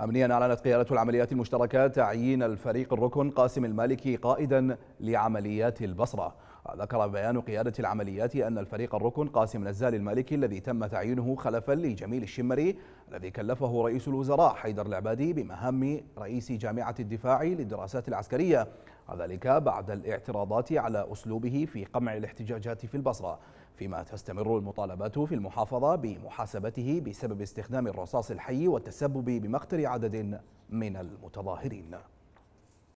أمنيا أعلنت قيادة العمليات المشتركة تعيين الفريق الركن قاسم المالكي قائدا لعمليات البصرة ذكر بيان قيادة العمليات أن الفريق الركن قاسم نزال المالكي الذي تم تعيينه خلفا لجميل الشمري الذي كلفه رئيس الوزراء حيدر العبادي بمهام رئيس جامعة الدفاع للدراسات العسكرية وذلك بعد الاعتراضات على أسلوبه في قمع الاحتجاجات في البصرة فيما تستمر المطالبات في المحافظة بمحاسبته بسبب استخدام الرصاص الحي والتسبب بمقتل عدد من المتظاهرين